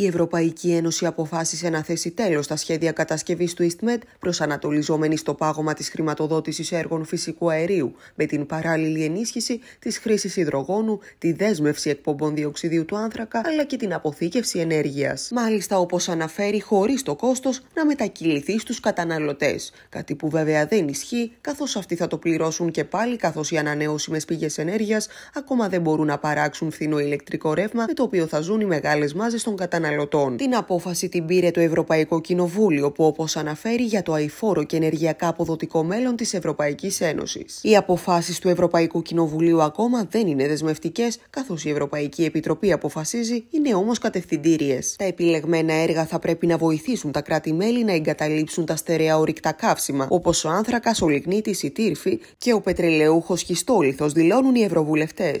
η Ευρωπαϊκή Ένωση αποφάσισε να θέσει τέλος στα σχέδια κατασκευής του EastMed προσανατολιζόμενη στο πάγωμα της χρηματοδότησης έργων φυσικού αερίου με την παράλληλη ενίσχυση της χρήσης υδρογόνου, τη δέσμευση εκπομπών διοξιδίου του άνθρακα αλλά και την αποθήκευση ενέργειας. Μάλιστα όπως αναφέρει χωρίς το κόστος να μετακυληθεί στους καταναλωτές, Κάτι που βέβαια δεν ισχύει καθώς αυτοί θα το πληρώσουν και πάλι καθώς οι ανανεώσιμες πηγές ενέργειας, ακόμα δεν μπορούν να παράξουν φθηνό ηλεκτρικό ρεύμα με το οποίο θα ζουν οι μεγάλες μάζες των καταναλωτών καταναλωτών. Την απόφαση την πήρε το Ευρωπαϊκό Κοινοβούλιο, που όπως αναφέρει για το αηφόρο και ενεργειακά αποδοτικό μέλλον της Ευρωπαϊκής Ένωσης. Οι αποφάσεις του Ευρωπαϊκού Κοινοβουλίου ακόμα δεν είναι δεσμευτικές, καθώς η Ευρωπαϊκή Επιτροπή αποφασίζει, είναι όμως κατευθυντήριες. Τα επιλεγμένα έργα θα πρέπει να βοηθήσουν τα κράτη-μέλη να εγκαταλείψουν τα στερεά ορυκτά καύσιμα, όπως ο άνθρακας, ο λιγνίτης, η τύρφη και ο πετρελαιούχος χιστόλιθο, δηλώνουν οι Ευρωβουλευτές.